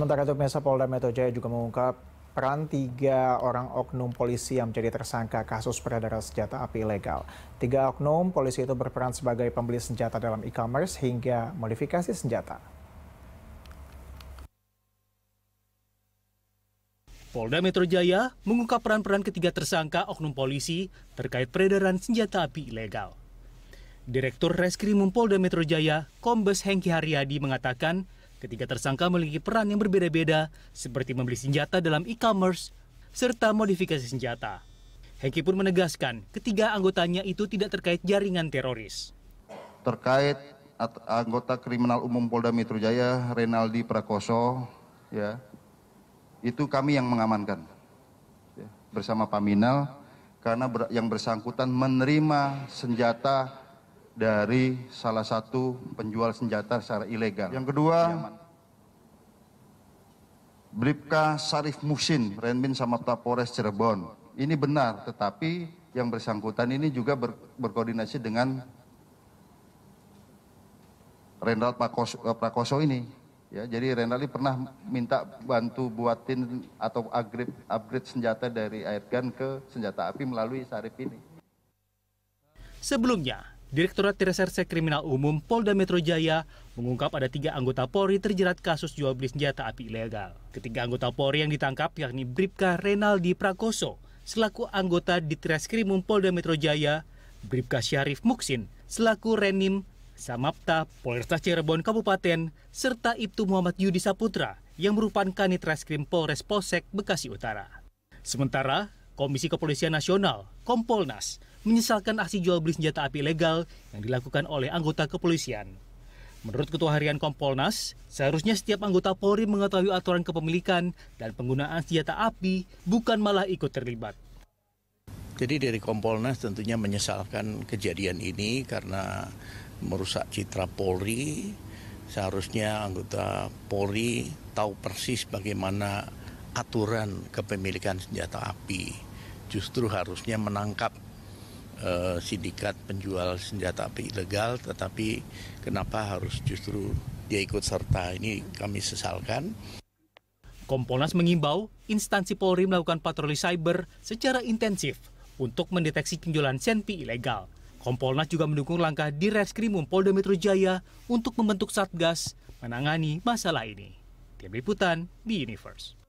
Sementara itu, Mesa Polda Metro Jaya juga mengungkap peran tiga orang oknum polisi yang menjadi tersangka kasus peredaran senjata api ilegal. Tiga oknum polisi itu berperan sebagai pembeli senjata dalam e-commerce hingga modifikasi senjata. Polda Metro Jaya mengungkap peran-peran ketiga tersangka oknum polisi terkait peredaran senjata api ilegal. Direktur Reskrimum Polda Metro Jaya, Kombes Hengki Haryadi mengatakan, Ketiga tersangka memiliki peran yang berbeda-beda, seperti membeli senjata dalam e-commerce, serta modifikasi senjata. Hengki pun menegaskan, ketiga anggotanya itu tidak terkait jaringan teroris. Terkait anggota kriminal umum Polda Metro Jaya, Renaldi Prakoso, ya, itu kami yang mengamankan ya, bersama Paminal karena ber, yang bersangkutan menerima senjata dari salah satu penjual senjata secara ilegal. Yang kedua, Bripka Sarif Musin, Renmin Samapta Polres Cirebon. Ini benar, tetapi yang bersangkutan ini juga ber, berkoordinasi dengan Renald Prakoso, Prakoso ini. Ya, jadi Renaldi pernah minta bantu buatin atau upgrade, upgrade senjata dari airgun ke senjata api melalui Sarif ini. Sebelumnya, Direktorat Reserse Kriminal Umum Polda Metro Jaya mengungkap ada tiga anggota Polri terjerat kasus jual beli senjata api ilegal. Ketiga anggota Polri yang ditangkap yakni Bribka Renaldi Prakoso selaku anggota di Treskrimum Polda Metro Jaya, Bribka Syarif Muksin selaku Renim Samapta Polresta Cirebon Kabupaten, serta Ibtu Muhammad Yudi Saputra yang merupakan Kanit Reskrim Polres Polsek Bekasi Utara. Sementara, Komisi Kepolisian Nasional, Kompolnas, menyesalkan aksi jual beli senjata api legal yang dilakukan oleh anggota kepolisian. Menurut Ketua Harian Kompolnas, seharusnya setiap anggota Polri mengetahui aturan kepemilikan dan penggunaan senjata api, bukan malah ikut terlibat. Jadi dari Kompolnas tentunya menyesalkan kejadian ini karena merusak citra Polri. Seharusnya anggota Polri tahu persis bagaimana aturan kepemilikan senjata api. Justru harusnya menangkap eh, sindikat penjual senjata api ilegal, tetapi kenapa harus justru dia ikut serta? Ini kami sesalkan. Kompolnas mengimbau instansi Polri melakukan patroli cyber secara intensif untuk mendeteksi penjualan senpi ilegal. Kompolnas juga mendukung langkah di Reskrimum Polda Metro Jaya untuk membentuk Satgas menangani masalah ini. Tim Liputan, The Universe.